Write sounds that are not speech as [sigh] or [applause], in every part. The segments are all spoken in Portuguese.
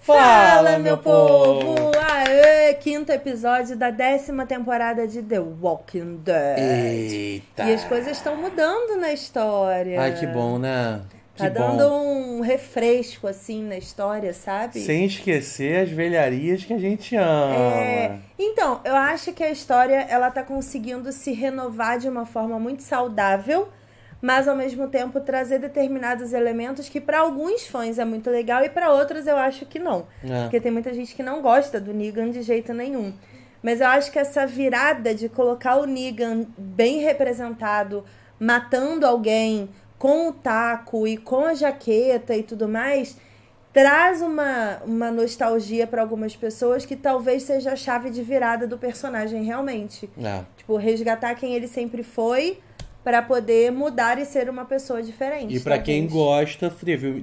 Fala, meu povo! Aê! Quinto episódio da décima temporada de The Walking Dead. Eita! E as coisas estão mudando na história. Ai, que bom, né? Tá dando bom. um refresco, assim, na história, sabe? Sem esquecer as velharias que a gente ama. É... Então, eu acho que a história, ela tá conseguindo se renovar de uma forma muito saudável mas ao mesmo tempo trazer determinados elementos que para alguns fãs é muito legal e para outros eu acho que não. É. Porque tem muita gente que não gosta do Negan de jeito nenhum. Mas eu acho que essa virada de colocar o Negan bem representado, matando alguém com o taco e com a jaqueta e tudo mais, traz uma, uma nostalgia para algumas pessoas que talvez seja a chave de virada do personagem realmente. É. Tipo, resgatar quem ele sempre foi para poder mudar e ser uma pessoa diferente. E para quem gosta,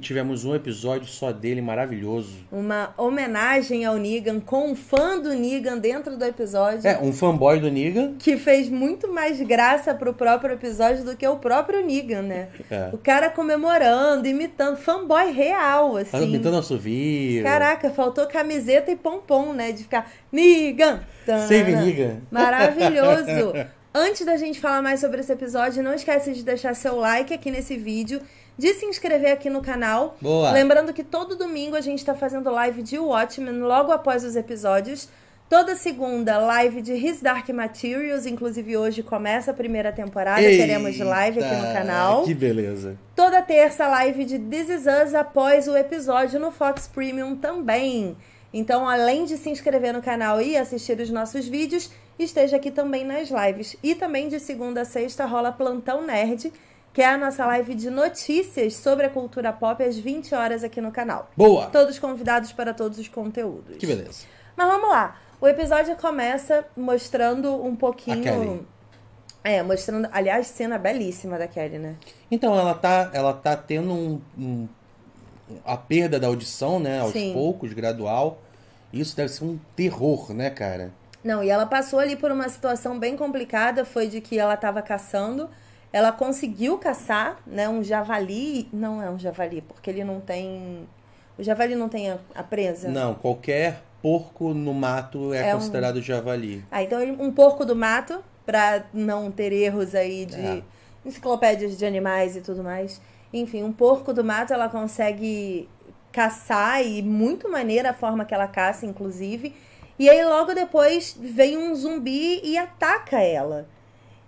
tivemos um episódio só dele maravilhoso. Uma homenagem ao Negan com um fã do Negan dentro do episódio. É, um fanboy do Negan. Que fez muito mais graça pro próprio episódio do que o próprio Negan, né? É. O cara comemorando, imitando, fanboy real, assim. Ah, imitando assovio. Caraca, faltou camiseta e pompom, né? De ficar, Negan! Save Negan! Maravilhoso! [laughs] Antes da gente falar mais sobre esse episódio, não esquece de deixar seu like aqui nesse vídeo, de se inscrever aqui no canal. Boa. Lembrando que todo domingo a gente está fazendo live de Watchmen logo após os episódios. Toda segunda, live de His Dark Materials. Inclusive, hoje começa a primeira temporada. Eita, teremos live aqui no canal. Que beleza. Toda terça, live de This Is Us após o episódio no Fox Premium também. Então, além de se inscrever no canal e assistir os nossos vídeos, esteja aqui também nas lives. E também de segunda a sexta rola Plantão Nerd, que é a nossa live de notícias sobre a cultura pop às 20 horas aqui no canal. Boa! Todos convidados para todos os conteúdos. Que beleza. Mas vamos lá. O episódio começa mostrando um pouquinho. É, mostrando, aliás, cena belíssima da Kelly, né? Então, ela tá, ela tá tendo um, um a perda da audição, né? Aos Sim. poucos, gradual. Isso deve ser um terror, né, cara? Não, e ela passou ali por uma situação bem complicada, foi de que ela estava caçando, ela conseguiu caçar, né, um javali, não é um javali, porque ele não tem, o javali não tem a, a presa. Não, qualquer porco no mato é, é considerado um... javali. Ah, então um porco do mato, para não ter erros aí de é. enciclopédias de animais e tudo mais enfim, um porco do mato ela consegue caçar e muito maneira a forma que ela caça, inclusive. E aí logo depois vem um zumbi e ataca ela.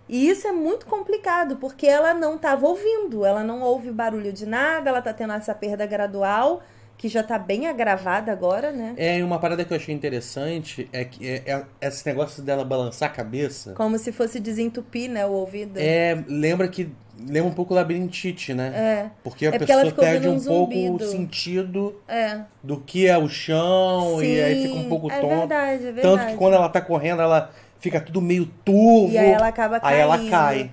E isso é muito complicado, porque ela não estava ouvindo, ela não ouve barulho de nada, ela tá tendo essa perda gradual, que já tá bem agravada agora, né? É, uma parada que eu achei interessante é que é, é esse negócio dela balançar a cabeça. Como se fosse desentupir, né, o ouvido. É, lembra que lembra um pouco o labirintite, né? É. Porque a é porque pessoa perde um, um pouco o sentido é. do que é o chão Sim, e aí fica um pouco é tonto. É verdade, é verdade. Tanto que quando ela tá correndo, ela fica tudo meio turvo. E aí ela acaba caindo. Aí ela cai.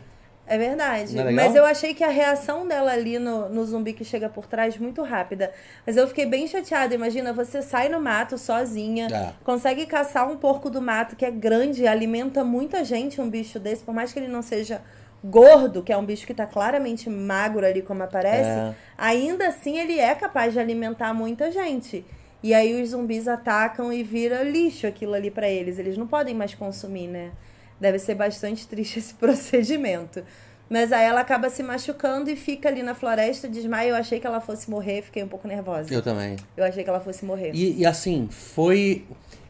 É verdade. É Mas eu achei que a reação dela ali no, no zumbi que chega por trás muito rápida. Mas eu fiquei bem chateada. Imagina, você sai no mato sozinha, é. consegue caçar um porco do mato que é grande, alimenta muita gente um bicho desse, por mais que ele não seja gordo, que é um bicho que tá claramente magro ali como aparece, é. ainda assim ele é capaz de alimentar muita gente. E aí os zumbis atacam e vira lixo aquilo ali para eles. Eles não podem mais consumir, né? Deve ser bastante [laughs] triste esse procedimento. Mas aí ela acaba se machucando e fica ali na floresta, desmaia. Eu achei que ela fosse morrer, fiquei um pouco nervosa. Eu também. Eu achei que ela fosse morrer. E, e assim, foi.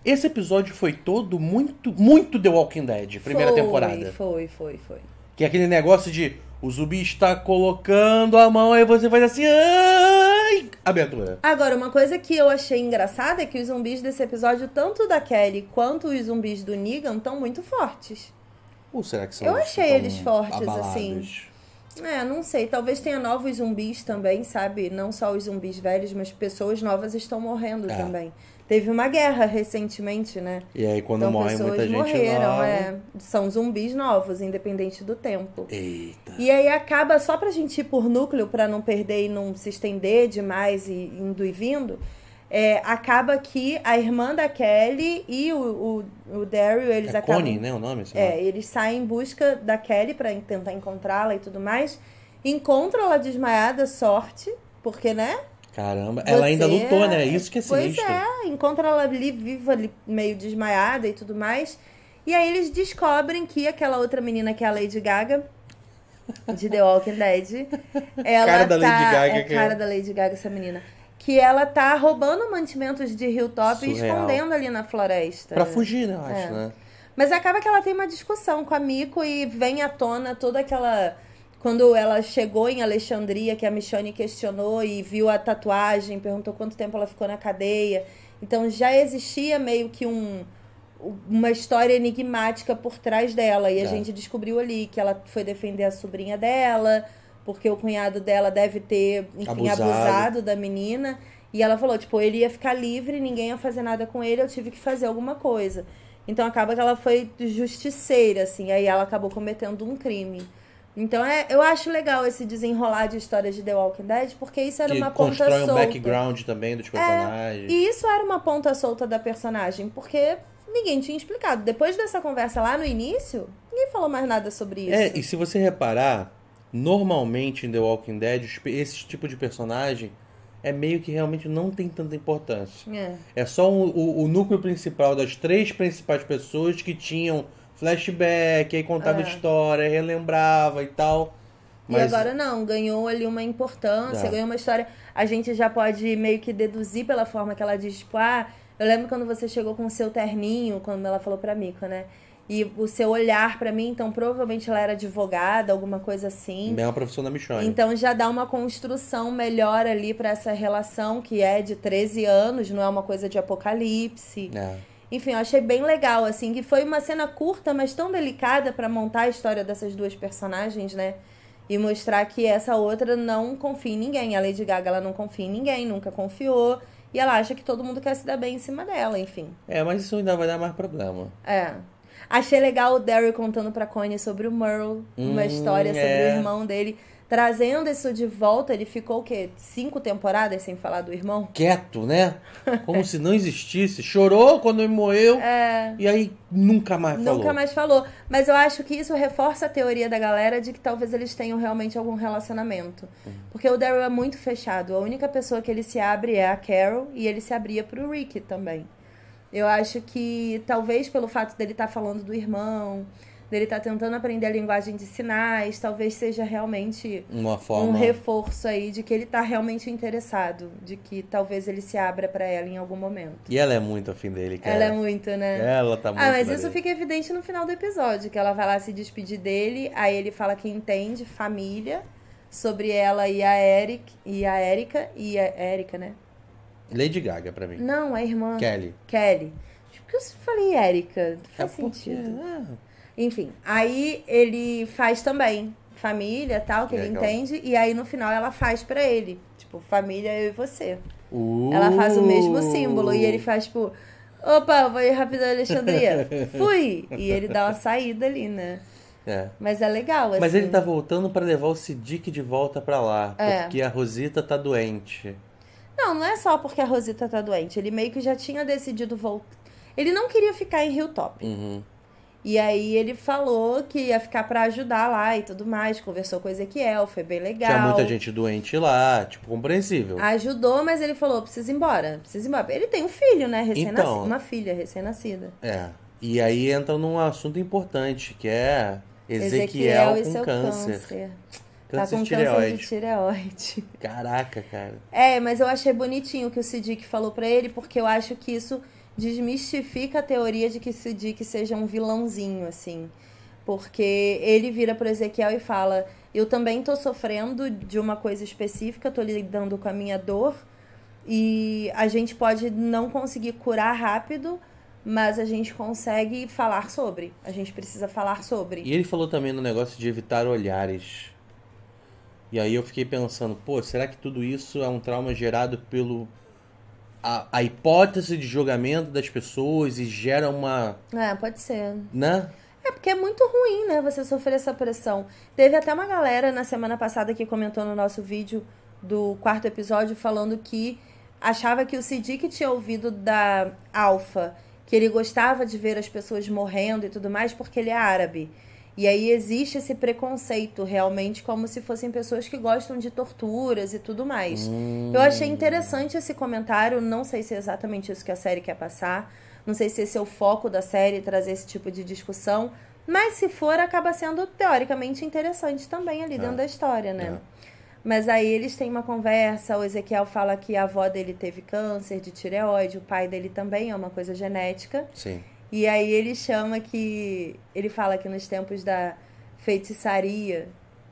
Esse episódio foi todo muito, muito The Walking Dead, primeira foi, temporada. Foi, foi, foi. Que é aquele negócio de o zumbi está colocando a mão aí você faz assim. Ai! Abertura. Agora, uma coisa que eu achei engraçada é que os zumbis desse episódio, tanto da Kelly quanto os zumbis do Negan, estão muito fortes. Ou será que são Eu achei eles fortes, assim. abalados? assim. É, não sei. Talvez tenha novos zumbis também, sabe? Não só os zumbis velhos, mas pessoas novas estão morrendo é. também. Teve uma guerra recentemente, né? E aí, quando então, morre muita gente morreram, nova... é. São zumbis novos, independente do tempo. Eita. E aí acaba, só pra gente ir por núcleo, pra não perder e não se estender demais e indo e vindo, é, acaba que a irmã da Kelly e o, o, o Daryl, eles é acabam. Connie, né? O nome? É, eles saem em busca da Kelly para tentar encontrá-la e tudo mais. encontra ela desmaiada, sorte, porque, né? Caramba, Você... ela ainda lutou, né? É- Isso que é sinistro. Pois é, encontra ela ali viva, ali, meio desmaiada e tudo mais. E aí eles descobrem que aquela outra menina, que é a Lady Gaga, de The Walking Dead, [laughs] ela cara da tá... Lady Gaga, é, é. cara que... da Lady Gaga, essa menina que ela tá roubando mantimentos de Hilltop Surreal. e escondendo ali na floresta. Pra fugir, né, eu acho, é. né? Mas acaba que ela tem uma discussão com a Miko e vem à tona toda aquela. Quando ela chegou em Alexandria, que a Michonne questionou e viu a tatuagem, perguntou quanto tempo ela ficou na cadeia. Então já existia meio que um, uma história enigmática por trás dela. E é. a gente descobriu ali que ela foi defender a sobrinha dela porque o cunhado dela deve ter, enfim, abusado, abusado da menina. E ela falou, tipo, ele ia ficar livre, ninguém ia fazer nada com ele, eu tive que fazer alguma coisa. Então acaba que ela foi justiceira, assim, aí ela acabou cometendo um crime. Então é, eu acho legal esse desenrolar de histórias de The Walking Dead, porque isso era que uma ponta solta. constrói um background também dos personagens. Tipo, é, e isso era uma ponta solta da personagem, porque ninguém tinha explicado. Depois dessa conversa lá no início, ninguém falou mais nada sobre é, isso. É, e se você reparar, normalmente em The Walking Dead, esse tipo de personagem é meio que realmente não tem tanta importância. É, é só o, o, o, núcleo principal das três principais pessoas que tinham flashback, aí contava é. história, relembrava e tal. Mas... E agora não, ganhou ali uma importância, é. ganhou uma história. A gente já pode meio que deduzir pela forma que ela diz, tipo, ah, eu lembro quando você chegou com o seu terninho, quando ela falou pra Mico, né? e o seu olhar para mim, então provavelmente ela era advogada, alguma coisa assim. bem é a profissão da Michonne. Então já dá uma construção melhor ali para essa relação que é de 13 anos, não é uma coisa de apocalipse. É. Enfim, eu achei bem legal, assim, que foi uma cena curta, mas tão delicada para montar a história dessas duas personagens, né? E mostrar que essa outra não confia em ninguém. A Lady Gaga, ela não confia em ninguém, nunca confiou. E ela acha que todo mundo quer se dar bem em cima dela, enfim. É, mas isso ainda vai dar mais problema. É. Achei legal o Daryl contando pra Connie sobre o Merle, hum, uma história sobre é. o irmão dele. Trazendo isso de volta, ele ficou o quê? Cinco temporadas sem falar do irmão? Quieto, né? Como se não existisse. Chorou quando ele morreu. [laughs] É... E aí nunca mais nunca falou. Nunca mais falou. Mas eu acho que isso reforça a teoria da galera de que talvez eles tenham realmente algum relacionamento. Hum. Porque o Daryl é muito fechado. A única pessoa que ele se abre é a Carol e ele se abria pro Rick também. Eu acho que talvez pelo fato dele estar tá falando do irmão, dele estar tá tentando aprender a linguagem de sinais, talvez seja realmente forma... um reforço aí de que ele está realmente interessado, de que talvez ele se abra para ela em algum momento. E ela é muito afim dele, cara. Ela é muito, né? Ela tá muito. Ah, mas isso dele. fica evidente no final do episódio, que ela vai lá se despedir dele, aí ele fala que entende família sobre ela e a Eric e a Erica e a Erika, né? Lady Gaga pra mim. Não, é a irmã. Kelly. Kelly. Tipo, por que eu falei Érica? Faz é sentido. Porque... É, é. Enfim, aí ele faz também família tal, que ele entende, e aí no final ela faz para ele. Tipo, família, eu e você. Uh. Ela faz o mesmo símbolo, e ele faz tipo, opa, vou ir rápido Alexandria. [laughs] Fui! E ele dá uma saída ali, né? É. Mas é legal, assim. Mas ele assim. tá voltando para levar o Sidic de volta para lá, é. porque a Rosita tá doente. Não, não é só porque a Rosita tá doente. Ele meio que já tinha decidido voltar. Ele não queria ficar em Hilltop. Uhum. E aí ele falou que ia ficar para ajudar lá e tudo mais, conversou com o Ezequiel, foi bem legal. Tinha muita gente doente lá, tipo, compreensível. Ajudou, mas ele falou, precisa ir embora, precisa ir embora. Ele tem um filho, né, recém-nascido, então, uma filha recém-nascida. É, e aí entra num assunto importante, que é Ezequiel, Ezequiel com câncer. câncer. Tá câncer tá com de tireoide. câncer de tireoide. Caraca, cara. É, mas eu achei bonitinho o que o Sidik falou para ele, porque eu acho que isso desmistifica a teoria de que o Sidik seja um vilãozinho, assim. Porque ele vira pro Ezequiel e fala: Eu também tô sofrendo de uma coisa específica, tô lidando com a minha dor, e a gente pode não conseguir curar rápido, mas a gente consegue falar sobre. A gente precisa falar sobre. E ele falou também no negócio de evitar olhares. E aí eu fiquei pensando, pô, será que tudo isso é um trauma gerado pelo a, a hipótese de julgamento das pessoas e gera uma É, pode ser. né? É porque é muito ruim, né, você sofrer essa pressão. Teve até uma galera na semana passada que comentou no nosso vídeo do quarto episódio falando que achava que o Sidik tinha ouvido da Alfa, que ele gostava de ver as pessoas morrendo e tudo mais porque ele é árabe. E aí existe esse preconceito, realmente, como se fossem pessoas que gostam de torturas e tudo mais. Hum. Eu achei interessante esse comentário, não sei se é exatamente isso que a série quer passar, não sei se esse é o foco da série, trazer esse tipo de discussão, mas se for, acaba sendo teoricamente interessante também ali é. dentro da história, né? É. Mas aí eles têm uma conversa, o Ezequiel fala que a avó dele teve câncer de tireoide, o pai dele também é uma coisa genética. Sim. E aí ele chama que. Ele fala que nos tempos da feitiçaria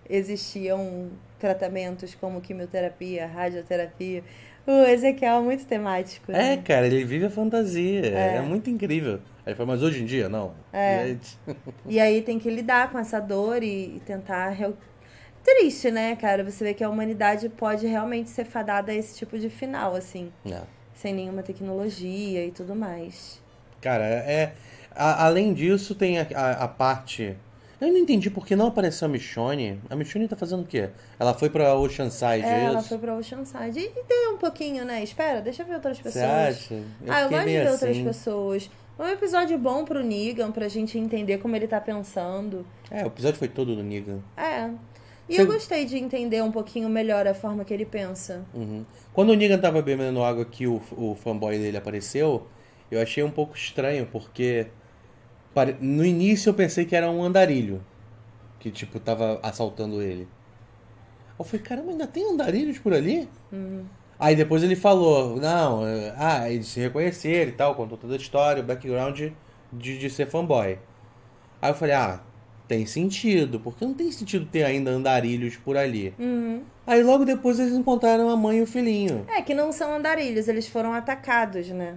existiam tratamentos como quimioterapia, radioterapia. O Ezequiel é muito temático. É, né? É, cara, ele vive a fantasia. É, é, é muito incrível. Aí fala, mas hoje em dia, não. É. [laughs] E aí tem que lidar com essa dor e, e tentar. Triste, né, cara? Você vê que a humanidade pode realmente ser fadada a esse tipo de final, assim. É. Sem nenhuma tecnologia e tudo mais. Cara, é. A, além disso, tem a, a, a, parte. Eu não entendi por que não apareceu a Michonne. A Michonne tá fazendo o quê? Ela foi pra Oceanside, é, é ela foi pra Oceanside. E tem um pouquinho, né? Espera, deixa eu ver outras pessoas. Você acha? Eu ah, eu gosto de ver assim. outras pessoas. Um episódio bom pro Negan, pra gente entender como ele tá pensando. É, o episódio foi todo do Negan. É. E Você... eu gostei de entender um pouquinho melhor a forma que ele pensa. Uhum. Quando o Negan tava bebendo água que o, o fanboy dele apareceu, eu achei um pouco estranho, porque no início eu pensei que era um andarilho que, tipo, tava assaltando ele. Eu falei, caramba, ainda tem andarilhos por ali? Uhum. Aí depois ele falou, não, ah, eles se reconheceram e tal, contou toda a história, o background de, de ser fanboy. Aí eu falei, ah, tem sentido, porque não tem sentido ter ainda andarilhos por ali. Uhum. Aí logo depois eles encontraram a mãe e o filhinho. É, que não são andarilhos, eles foram atacados, né?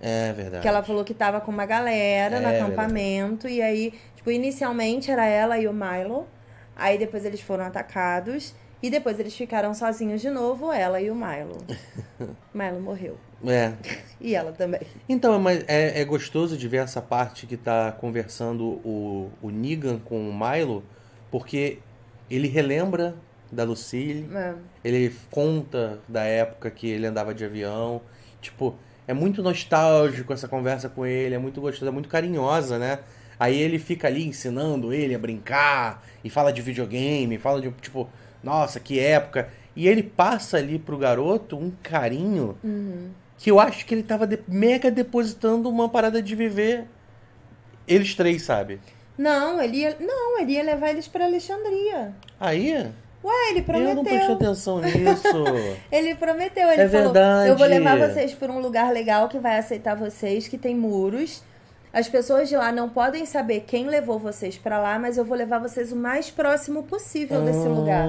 É verdade. Que ela falou que tava com uma galera é, no é acampamento. e aí, tipo, inicialmente era ela e o Milo. Aí depois eles foram atacados. E depois eles ficaram sozinhos de novo, ela e o Milo. [laughs] Milo morreu. É. E ela também. Então, é mas é, é, gostoso de ver essa parte que tá conversando o, o Negan com o Milo, porque ele relembra da Lucille, é. ele conta da época que ele andava de avião. Tipo, é muito nostálgico essa conversa com ele, é muito gostosa, é muito carinhosa, né? Aí ele fica ali ensinando ele a brincar e fala de videogame, fala de tipo, nossa, que época. E ele passa ali pro garoto um carinho uhum. que eu acho que ele tava de mega depositando uma parada de viver eles três, sabe? Não, ele ia, não, ele ia levar eles para Alexandria. Aí? Ué, ele prometeu. Eu não prestei atenção nisso. [laughs] ele prometeu, ele é falou: verdade. Eu vou levar vocês para um lugar legal que vai aceitar vocês, que tem muros. As pessoas de lá não podem saber quem levou vocês para lá, mas eu vou levar vocês o mais próximo possível desse ah, lugar.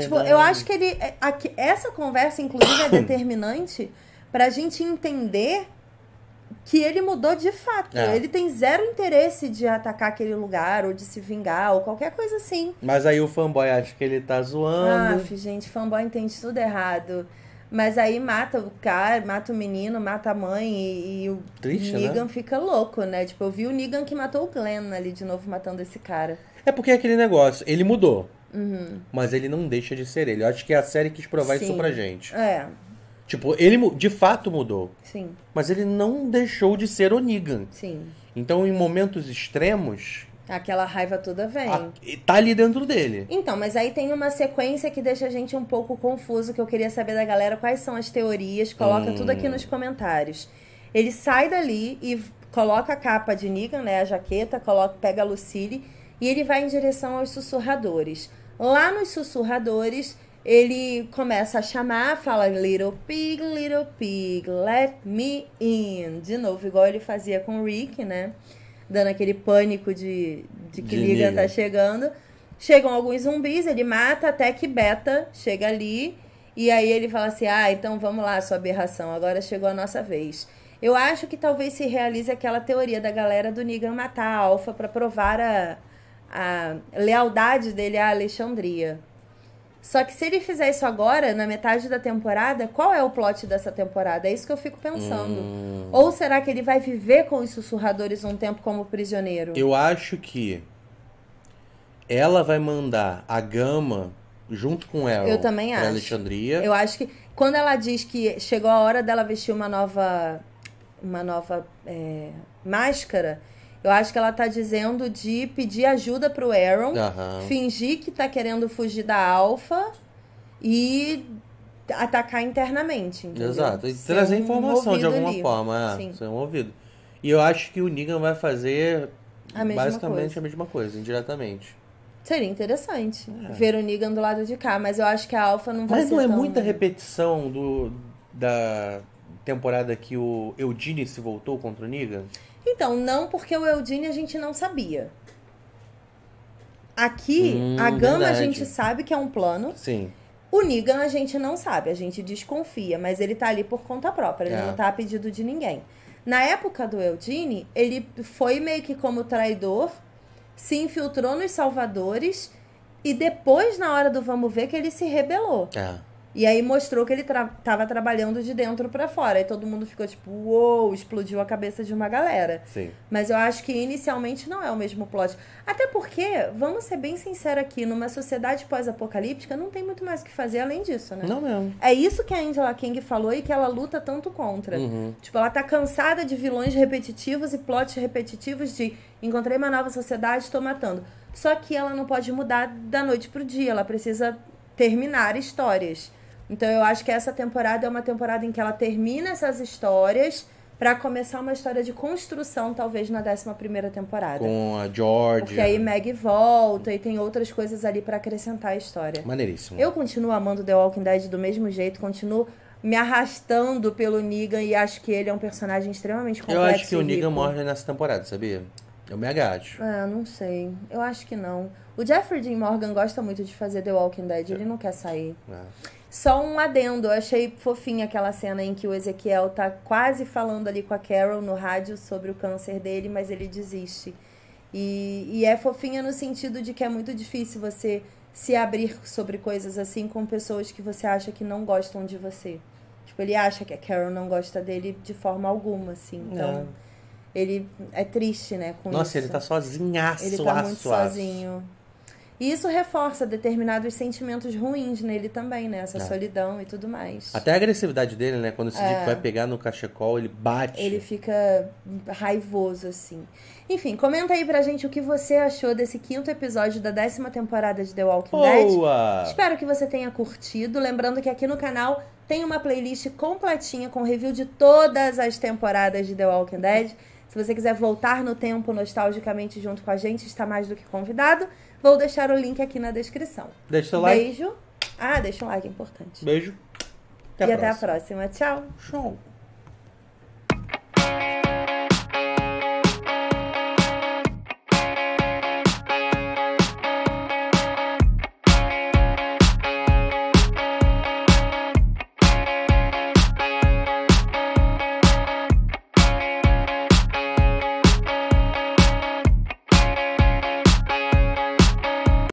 Tipo, eu acho que ele. É, Aqui, essa conversa, inclusive, é [coughs] determinante pra gente entender que ele mudou de fato. É. Ele tem zero interesse de atacar aquele lugar, ou de se vingar, ou qualquer coisa assim. Mas aí o fanboy acha que ele tá zoando. Aff, gente, fanboy entende tudo errado. Mas aí mata o cara, mata o menino, mata a mãe e, e o Triste, né? Negan né? fica louco, né? Tipo, eu vi o Negan que matou o Glenn ali de novo matando esse cara. É porque é aquele negócio, ele mudou. Uhum. Mas ele não deixa de ser ele. Eu acho que é a série quis provar Sim. isso pra gente. É, Tipo, ele de fato mudou. Sim. Mas ele não deixou de ser Onigan. Sim. Então, em momentos extremos, Aquela raiva toda vem. A, tá ali dentro dele. Então, mas aí tem uma sequência que deixa a gente um pouco confuso, que eu queria saber da galera quais são as teorias. Coloca hum. tudo aqui nos comentários. Ele sai dali e coloca a capa de Negan, né? A jaqueta, coloca, pega a Lucille e ele vai em direção aos sussurradores. Lá nos sussurradores, ele começa a chamar, fala Little Pig, Little Pig, let me in. De novo, igual ele fazia com o Rick, né? Dando aquele pânico de, de que de Liga tá chegando. Chegam alguns zumbis, ele mata até que Beta chega ali. E aí ele fala assim: ah, então vamos lá, sua aberração, agora chegou a nossa vez. Eu acho que talvez se realize aquela teoria da galera do Negan matar a Alfa para provar a, a lealdade dele à Alexandria. Só que se ele fizer isso agora, na metade da temporada, qual é o plot dessa temporada? É isso que eu fico pensando. Hum. Ou será que ele vai viver com os sussurradores um tempo como prisioneiro? Eu acho que ela vai mandar a Gama junto com ela. Eu também acho. Alexandria. Eu acho que quando ela diz que chegou a hora dela vestir uma nova uma nova é, máscara, eu acho que ela tá dizendo de pedir ajuda pro Aaron, uhum. fingir que tá querendo fugir da Alpha e atacar internamente. Entendeu? Exato. E trazer um informação de alguma ali. forma. É, Sim. ser E eu acho que o Negan vai fazer a basicamente coisa. a mesma coisa, indiretamente. Seria interessante é. ver o Negan do lado de cá, mas eu acho que a Alpha não vai Mas não é tão... muita repetição do, da, temporada que o Eudine se voltou contra o Niga? Então, não, porque o Eudine a gente não sabia. Aqui, hum, a Gama verdade. a gente sabe que é um plano. Sim. O Negan a gente não sabe, a gente desconfia, mas ele tá ali por conta própria, ele é. não tá a pedido de ninguém. Na época do Eudine, ele foi meio que como traidor, se infiltrou nos Salvadores e depois, na hora do vamos ver, que ele se rebelou. É. E aí mostrou que ele tra tava trabalhando de dentro para fora. E todo mundo ficou tipo, uou, wow! explodiu a cabeça de uma galera. Sim. Mas eu acho que inicialmente não é o mesmo plot. Até porque, vamos ser bem sinceros aqui, numa sociedade pós-apocalíptica não tem muito mais o que fazer além disso, né? Não mesmo. É isso que a Angela King falou e que ela luta tanto contra. Uhum. Tipo, ela tá cansada de vilões repetitivos e plots repetitivos de encontrei uma nova sociedade, estou matando. Só que ela não pode mudar da noite pro dia, ela precisa terminar histórias. Então eu acho que essa temporada é uma temporada em que ela termina essas histórias para começar uma história de construção, talvez na 11 temporada. Com a George. Porque aí Meg volta e tem outras coisas ali para acrescentar a história. Maneiríssimo. Eu continuo amando The Walking Dead do mesmo jeito, continuo me arrastando pelo Negan e acho que ele é um personagem extremamente complexo. Eu acho que o Negan morre nessa temporada, sabia? Eu me agacho. Ah, não sei. Eu acho que não. O Jeffrey Dean Morgan gosta muito de fazer The Walking Dead, é. ele não quer sair. É. Só um adendo, eu achei fofinha aquela cena em que o Ezequiel tá quase falando ali com a Carol no rádio sobre o câncer dele, mas ele desiste. E, e é fofinha no sentido de que é muito difícil você se abrir sobre coisas assim com pessoas que você acha que não gostam de você. Tipo, ele acha que a Carol não gosta dele de forma alguma, assim. É. Então, ele é triste, né? Com Nossa, isso. ele tá sozinhaço, Ele tá aço, muito aço. sozinho. E isso reforça determinados sentimentos ruins nele também, né? Essa é. solidão e tudo mais. Até a agressividade dele, né? Quando o Sidney é. vai pegar no cachecol, ele bate. Ele fica raivoso, assim. Enfim, comenta aí pra gente o que você achou desse quinto episódio da décima temporada de The Walking Boa! Dead. Espero que você tenha curtido. Lembrando que aqui no canal tem uma playlist completinha com review de todas as temporadas de The Walking Dead. Se você quiser voltar no tempo nostalgicamente junto com a gente, está mais do que convidado. Vou deixar o link aqui na descrição. Deixa seu like. Beijo. Ah, deixa um like, é importante. Beijo. Até e a até a próxima. Tchau. Show.